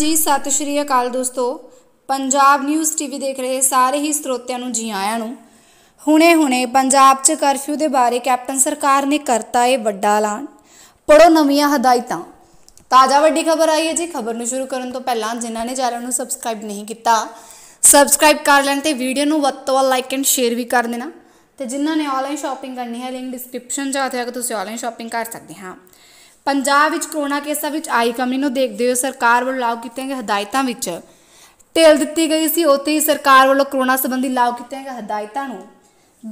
ਜੀ ਸਤਿ ਸ਼੍ਰੀ ਅਕਾਲ ਦੋਸਤੋ ਪੰਜਾਬ ਨਿਊਜ਼ ਟੀਵੀ ਦੇਖ ਰਹੇ ਸਾਰੇ ਹੀ ਸਰੋਤਿਆਂ ਨੂੰ ਜੀ ਆਇਆਂ ਨੂੰ ਹੁਣੇ-ਹੁਣੇ ਪੰਜਾਬ 'ਚ ਕਰਫਿਊ ਦੇ ਬਾਰੇ ਕੈਪਟਨ ਸਰਕਾਰ ਨੇ ਕਰਤਾ ਇਹ ਵੱਡਾ ਐਲਾਨ ਪੜੋ ਨਵੀਆਂ ਹਦਾਇਤਾਂ ਤਾਜ਼ਾ ਵੱਡੀ ਖਬਰ ਆਈ ਹੈ ਜੀ ਖਬਰ ਨੂੰ ਸ਼ੁਰੂ ਕਰਨ ਤੋਂ ਪਹਿਲਾਂ ਜਿਨ੍ਹਾਂ ਨੇ ਚੈਨਲ ਨੂੰ ਸਬਸਕ੍ਰਾਈਬ ਨਹੀਂ ਕੀਤਾ ਸਬਸਕ੍ਰਾਈਬ ਕਰ ਲੈਣ ਤੇ ਵੀਡੀਓ ਨੂੰ ਵੱਧ ਤੋਂ ਵੱਧ ਲਾਈਕ ਐਂਡ ਸ਼ੇਅਰ ਵੀ ਕਰ ਦੇਣਾ ਤੇ ਜਿਨ੍ਹਾਂ ਨੇ ਆਨਲਾਈਨ ਸ਼ਾਪਿੰਗ ਕਰਨੀ ਹੈ ਲਿੰਕ ਡਿਸਕ੍ਰਿਪਸ਼ਨ 'ਚ ਆ ਤੇ ਤੁਸੀਂ ਆਨਲਾਈਨ ਸ਼ਾਪਿੰਗ ਕਰ ਸਕਦੇ ਹਾਂ ਪੰਜਾਬ ਵਿੱਚ ਕਰੋਨਾ ਕੇਸਾਂ ਵਿੱਚ ਆਈ ਕਮੀ ਨੂੰ ਦੇਖਦੇ ਹੋਏ ਸਰਕਾਰ ਵੱਲੋਂ ਲਾਗੂ ਕੀਤੀਆਂ ਗਈਆਂ ਹਦਾਇਤਾਂ ਵਿੱਚ ਢਿੱਲ ਦਿੱਤੀ ਗਈ ਸੀ ਉੱਥੇ ਹੀ ਸਰਕਾਰ ਵੱਲੋਂ ਕਰੋਨਾ ਸੰਬੰਧੀ ਲਾਗੂ ਕੀਤੀਆਂ ਗਈਆਂ ਹਦਾਇਤਾਂ ਨੂੰ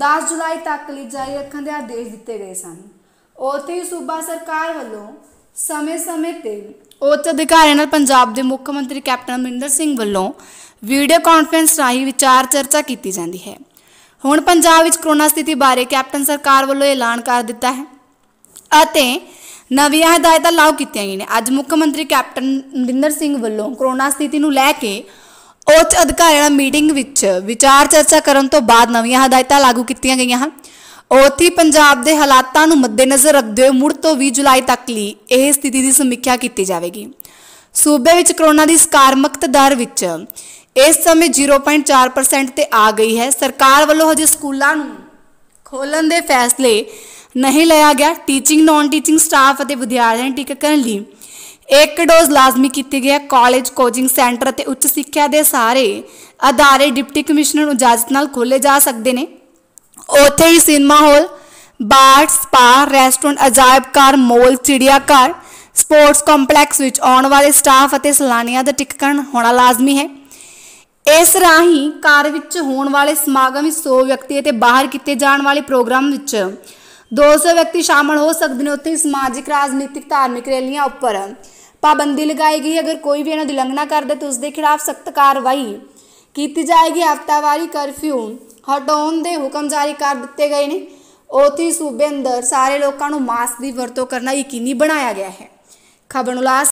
10 ਜੁਲਾਈ ਤੱਕ ਲਈ ਜਾਰੀ ਰੱਖਣ ਦੇ ਆਦੇਸ਼ ਦਿੱਤੇ ਗਏ ਸਨ ਉੱਥੇ ਹੀ ਸੂਬਾ ਸਰਕਾਰ ਵੱਲੋਂ ਸਮੇਂ-ਸਮੇਂ ਤੇ ਉੱਚ ਅਧਿਕਾਰੀਆਂ ਨਾਲ ਪੰਜਾਬ ਦੇ ਮੁੱਖ ਮੰਤਰੀ ਕੈਪਟਨ ਅਮਰਿੰਦਰ ਸਿੰਘ ਵੱਲੋਂ ਵੀਡੀਓ ਕਾਨਫਰੰਸ ਰਾਹੀਂ ਵਿਚਾਰ ਚਰਚਾ ਕੀਤੀ ਜਾਂਦੀ ਹੈ ਹੁਣ ਪੰਜਾਬ ਵਿੱਚ ਕਰੋਨਾ ਸਥਿਤੀ ਬਾਰੇ ਕੈਪਟਨ ਸਰਕਾਰ ਵੱਲੋਂ ਐਲਾਨ ਕਰ ਦਿੱਤਾ ਹੈ ਅਤੇ ਨਵੀਆਂ ਹਦਾਇਤਾਂ ਲਾਗੂ ਕੀਤੀਆਂ ਗਈਆਂ ਨੇ ਅੱਜ ਮੁੱਖ ਮੰਤਰੀ ਕੈਪਟਨ ਅਮਰਿੰਦਰ ਸਿੰਘ ਵੱਲੋਂ ਕਰੋਨਾ ਸਥਿਤੀ ਨੂੰ ਲੈ ਕੇ ਉੱਚ ਅਧਿਕਾਰੀਆਂ ਨਾਲ ਮੀਟਿੰਗ ਵਿੱਚ ਵਿਚਾਰ ਚਰਚਾ ਕਰਨ ਤੋਂ ਬਾਅਦ ਨਵੀਆਂ ਹਦਾਇਤਾਂ ਲਾਗੂ ਕੀਤੀਆਂ ਗਈਆਂ ਹਨ ਉਥੇ ਪੰਜਾਬ ਦੇ ਹਾਲਾਤਾਂ ਨੂੰ ਮੱਦੇਨਜ਼ਰ ਰੱਖਦੇ ਹੋਏ ਮੁੜ ਤੋਂ 20 ਜੁਲਾਈ ਤੱਕ ਲਈ ਇਹ ਸਥਿਤੀ ਦੀ ਸਮੀਖਿਆ ਕੀਤੀ ਜਾਵੇਗੀ ਸੂਬੇ ਵਿੱਚ ਕਰੋਨਾ ਦੀ ਸਕਾਰਮਕਤ ਦਰ ਵਿੱਚ ਇਸ ਸਮੇਂ 0.4% ਤੇ ਆ ਗਈ ਹੈ ਸਰਕਾਰ ਵੱਲੋਂ ਹਜੇ ਸਕੂਲਾਂ ਨੂੰ ਖੋਲਣ ਦੇ ਫੈਸਲੇ ਨਹੀਂ ਲਿਆ ਗਿਆ ਟੀਚਿੰਗ ਨਾਨ ਟੀਚਿੰਗ ਸਟਾਫ ਅਤੇ ਵਿਦਿਆਰਥੀਆਂ ਟੀਕਾਕਰਨ ਲਈ ਇੱਕ ਡੋਜ਼ ਲਾਜ਼ਮੀ ਕੀਤੀ ਗਿਆ ਕਾਲਜ ਕੋਚਿੰਗ ਸੈਂਟਰ ਅਤੇ ਉੱਚ ਸਿੱਖਿਆ ਦੇ ਸਾਰੇ ਅਦਾਰੇ ਡਿਪਟੀ ਕਮਿਸ਼ਨਰ ਨੂੰ ਇਜਾਜ਼ਤ ਨਾਲ ਖੋਲੇ ਜਾ ਸਕਦੇ ਨੇ ਉੱਥੇ ਹੀ cinema hall bar spa restaurant ਅਜਾਇਬ ਘਰ ਮੋਲ ਚਿੜੀਆ ਘਰ ਸਪੋਰਟਸ ਕੰਪਲੈਕਸ ਵਿੱਚ ਆਉਣ ਵਾਲੇ ਸਟਾਫ ਅਤੇ ਸਲਾਨੀਆਂ ਦਾ ਟਿਕਣ ਹੋਣਾ ਲਾਜ਼ਮੀ ਹੈ ਇਸ ਰਾਹੀਂ ਘਰ ਵਿੱਚ ਹੋਣ ਵਾਲੇ ਸਮਾਗਮ ਵਿੱਚ 100 ਵਿਅਕਤੀ ਅਤੇ ਬਾਹਰ ਕੀਤੇ ਜਾਣ ਵਾਲੇ ਪ੍ਰੋਗਰਾਮ ਵਿੱਚ 200 ਵਿਅਕਤੀ ਸ਼ਾਮਲ ਹੋ ਸਕਦੇ ਨੇ ਉੱਥੇ ਸਮਾਜਿਕ ਰਾਜਨੀਤਿਕ ਧਾਰਮਿਕ ਰੈਲੀਆਂ ਉੱਪਰ ਪਾਬੰਦੀ ਲਗਾਈ ਗਈ ਅਗਰ ਕੋਈ ਵੀ ਇਹਨਾਂ ਦੀ ਲੰਘਣਾ ਕਰਦਾ ਤਾਂ ਉਸ ਦੇ ਖਿਲਾਫ ਸਖਤ ਕਾਰਵਾਈ ਕੀਤੀ ਜਾਏਗੀ ਹਫਤਾਵਾਰੀ ਕਰਫਿਊ ਹਟਾਉਣ ਦੇ ਹੁਕਮ ਜਾਰੀ ਕਰ ਦਿੱਤੇ ਗਏ ਨੇ ਉਥੇ ਸੂਬੇ ਅੰਦਰ ਸਾਰੇ ਲੋਕਾਂ ਨੂੰ ਮਾਸਕ ਦੀ ਵਰਤੋਂ ਕਰਨਾ ਯਕੀਨੀ ਬਣਾਇਆ ਗਿਆ ਹੈ ਖਬਰ ਨੂੰ